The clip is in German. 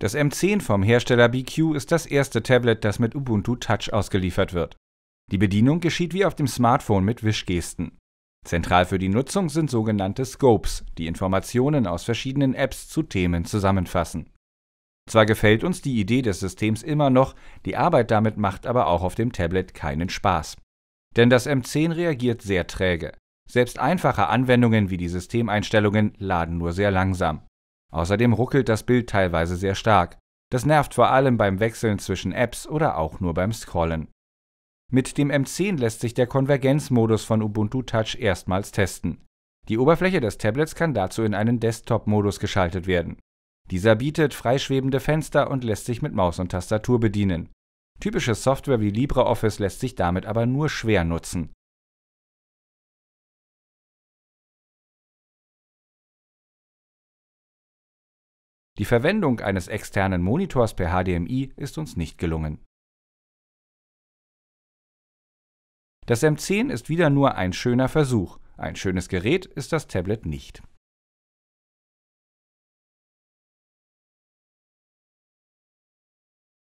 Das M10 vom Hersteller BQ ist das erste Tablet, das mit Ubuntu Touch ausgeliefert wird. Die Bedienung geschieht wie auf dem Smartphone mit Wischgesten. Zentral für die Nutzung sind sogenannte Scopes, die Informationen aus verschiedenen Apps zu Themen zusammenfassen. Zwar gefällt uns die Idee des Systems immer noch, die Arbeit damit macht aber auch auf dem Tablet keinen Spaß. Denn das M10 reagiert sehr träge. Selbst einfache Anwendungen wie die Systemeinstellungen laden nur sehr langsam. Außerdem ruckelt das Bild teilweise sehr stark. Das nervt vor allem beim Wechseln zwischen Apps oder auch nur beim Scrollen. Mit dem M10 lässt sich der Konvergenzmodus von Ubuntu Touch erstmals testen. Die Oberfläche des Tablets kann dazu in einen Desktop-Modus geschaltet werden. Dieser bietet freischwebende Fenster und lässt sich mit Maus und Tastatur bedienen. Typische Software wie LibreOffice lässt sich damit aber nur schwer nutzen. Die Verwendung eines externen Monitors per HDMI ist uns nicht gelungen. Das M10 ist wieder nur ein schöner Versuch, ein schönes Gerät ist das Tablet nicht.